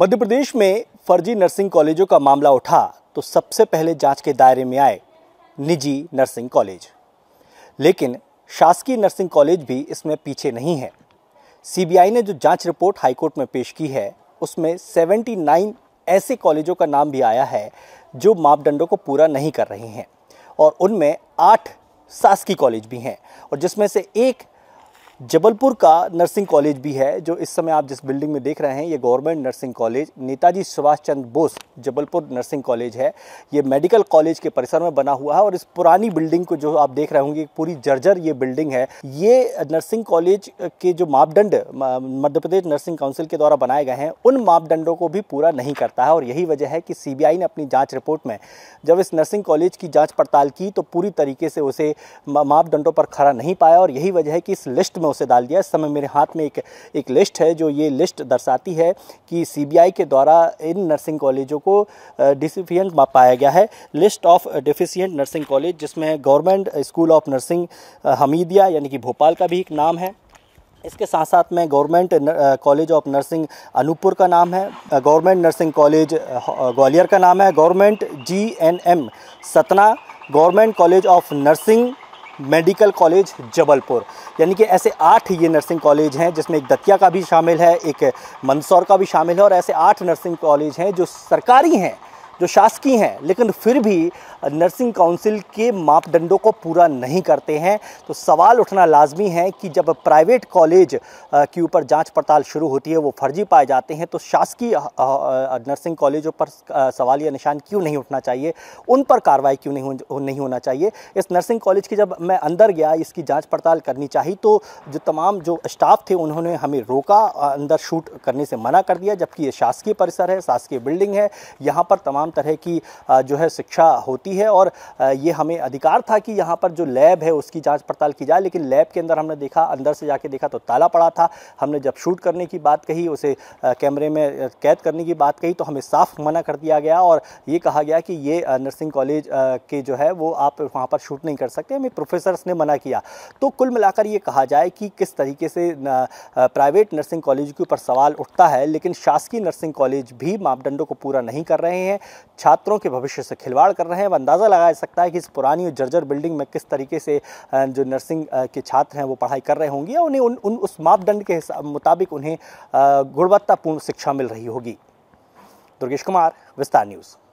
मध्य प्रदेश में फर्जी नर्सिंग कॉलेजों का मामला उठा तो सबसे पहले जांच के दायरे में आए निजी नर्सिंग कॉलेज लेकिन शासकीय नर्सिंग कॉलेज भी इसमें पीछे नहीं है सीबीआई ने जो जांच रिपोर्ट हाईकोर्ट में पेश की है उसमें 79 ऐसे कॉलेजों का नाम भी आया है जो मापदंडों को पूरा नहीं कर रहे हैं और उनमें आठ शासकीय कॉलेज भी हैं और जिसमें से एक जबलपुर का नर्सिंग कॉलेज भी है जो इस समय आप जिस बिल्डिंग में देख रहे हैं ये government nursing college Netaji Subhash Chandra Bose Jabalpur nursing college है ये मेडिकल कॉलेज के परिसर में बना हुआ है और इस पुरानी बिल्डिंग को जो आप देख रहे होंगे पूरी जर्जर ये बिल्डिंग है ये नर्सिंग कॉलेज के जो मापदंड मध्य प्रदेश नर्सिंग काउंसिल के द्वारा बनाए गए हैं उन मापदंडों को भी पूरा नहीं करता है और यही वजह है कि सी ने अपनी जाँच रिपोर्ट में जब इस नर्सिंग कॉलेज की जाँच पड़ताल की तो पूरी तरीके से उसे मापदंडों पर खड़ा नहीं पाया और यही वजह है कि इस लिस्ट मैं उसे डाल दिया इस समय मेरे हाथ में एक एक लिस्ट है जो ये लिस्ट दर्शाती है कि सीबीआई के द्वारा इन नर्सिंग कॉलेजों को डिसिफियंट पाया गया है list of deficient nursing college जिसमें government school of nursing Hamidia यानी कि भोपाल का भी एक नाम है इसके साथ साथ में government college of nursing Anuppur का नाम है गवर्नमेंट नर्सिंग कॉलेज ग्वालियर का नाम है government G N M Satna government college of nursing medical college Jabalpur यानी कि ऐसे आठ ये नर्सिंग कॉलेज हैं जिसमें एक दतिया का भी शामिल है एक मंदसौर का भी शामिल है और ऐसे आठ नर्सिंग कॉलेज हैं जो सरकारी हैं जो शासकीय हैं लेकिन फिर भी नर्सिंग काउंसिल के मापदंडों को पूरा नहीं करते हैं तो सवाल उठना लाजमी है कि जब प्राइवेट कॉलेज के ऊपर जांच पड़ताल शुरू होती है वो फर्जी पाए जाते हैं तो शासकीय नर्सिंग कॉलेजों पर सवाल या निशान क्यों नहीं उठना चाहिए उन पर कार्रवाई क्यों नहीं हो, नहीं होना चाहिए इस नर्सिंग कॉलेज की जब मैं अंदर गया इसकी जाँच पड़ताल करनी चाहिए तो जो तमाम जो स्टाफ थे उन्होंने हमें रोका अंदर शूट करने से मना कर दिया जबकि ये शासकीय परिसर है शासकीय बिल्डिंग है यहाँ पर तमाम तमाम तरह की जो है शिक्षा होती है और ये हमें अधिकार था कि यहाँ पर जो लैब है उसकी जाँच पड़ताल की जाए लेकिन लैब के अंदर हमने देखा अंदर से जाके देखा तो ताला पड़ा था हमने जब शूट करने की बात कही उसे कैमरे में कैद करने की बात कही तो हमें साफ मना कर दिया गया और ये कहा गया कि ये नर्सिंग कॉलेज के जो है वो आप वहाँ पर शूट नहीं कर सकते हमें प्रोफेसर्स ने मना किया तो कुल मिलाकर ये कहा जाए कि किस तरीके से प्राइवेट नर्सिंग कॉलेज के ऊपर सवाल उठता है लेकिन शासकीय नर्सिंग कॉलेज भी मापदंडों को पूरा नहीं कर रहे हैं छात्रों के भविष्य से खिलवाड़ कर रहे हैं वह अंदाज़ा लगाया सकता है कि इस पुरानी और जर्जर बिल्डिंग में किस तरीके से जो नर्सिंग के छात्र हैं वो पढ़ाई कर रहे होंगे या उन्हें उन, उन उस मापदंड के मुताबिक उन्हें गुणवत्तापूर्ण शिक्षा मिल रही होगी दुर्गेश कुमार विस्तार न्यूज़